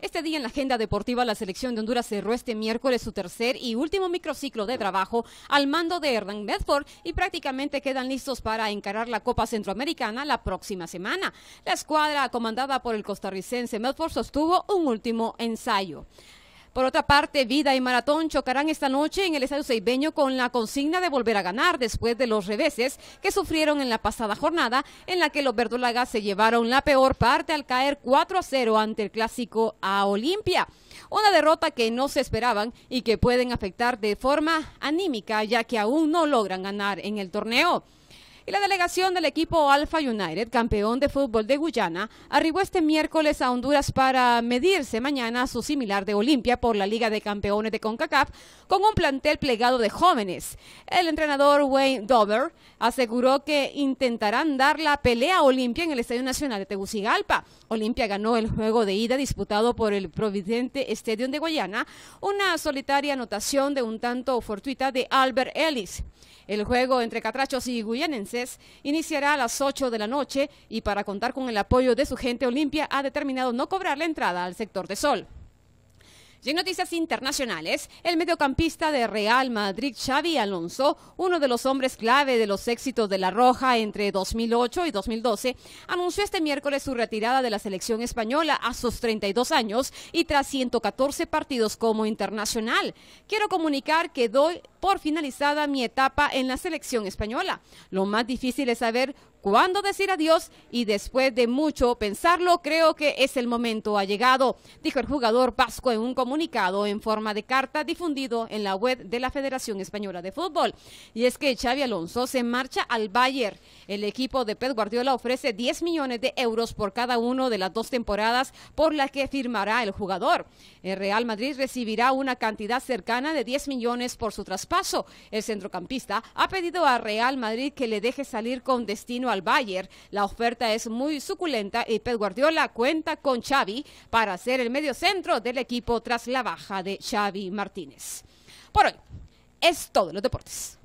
Este día en la agenda deportiva, la selección de Honduras cerró este miércoles su tercer y último microciclo de trabajo al mando de Hernán Medford y prácticamente quedan listos para encarar la Copa Centroamericana la próxima semana. La escuadra comandada por el costarricense Medford sostuvo un último ensayo. Por otra parte, Vida y Maratón chocarán esta noche en el Estadio Seibeño con la consigna de volver a ganar después de los reveses que sufrieron en la pasada jornada en la que los verdolagas se llevaron la peor parte al caer 4 a 0 ante el clásico a Olimpia. Una derrota que no se esperaban y que pueden afectar de forma anímica ya que aún no logran ganar en el torneo. Y la delegación del equipo Alfa United, campeón de fútbol de Guyana, arribó este miércoles a Honduras para medirse mañana a su similar de Olimpia por la Liga de Campeones de CONCACAF con un plantel plegado de jóvenes. El entrenador Wayne Dover aseguró que intentarán dar la pelea a Olimpia en el Estadio Nacional de Tegucigalpa. Olimpia ganó el juego de ida disputado por el Providente Stadium de Guyana una solitaria anotación de un tanto fortuita de Albert Ellis. El juego entre Catrachos y Guyanenses iniciará a las 8 de la noche y para contar con el apoyo de su gente, Olimpia ha determinado no cobrar la entrada al sector de Sol. Y en noticias internacionales, el mediocampista de Real Madrid, Xavi Alonso, uno de los hombres clave de los éxitos de La Roja entre 2008 y 2012, anunció este miércoles su retirada de la selección española a sus 32 años y tras 114 partidos como internacional. Quiero comunicar que doy por finalizada mi etapa en la selección española. Lo más difícil es saber cuándo decir adiós y después de mucho pensarlo, creo que es el momento ha llegado, dijo el jugador Pasco en un comunicado en forma de carta difundido en la web de la Federación Española de Fútbol. Y es que Xavi Alonso se marcha al Bayern. El equipo de Pep Guardiola ofrece 10 millones de euros por cada uno de las dos temporadas por las que firmará el jugador. El Real Madrid recibirá una cantidad cercana de 10 millones por su transporte paso. El centrocampista ha pedido a Real Madrid que le deje salir con destino al Bayern. La oferta es muy suculenta y Pep Guardiola cuenta con Xavi para ser el mediocentro del equipo tras la baja de Xavi Martínez. Por hoy es todo en los deportes.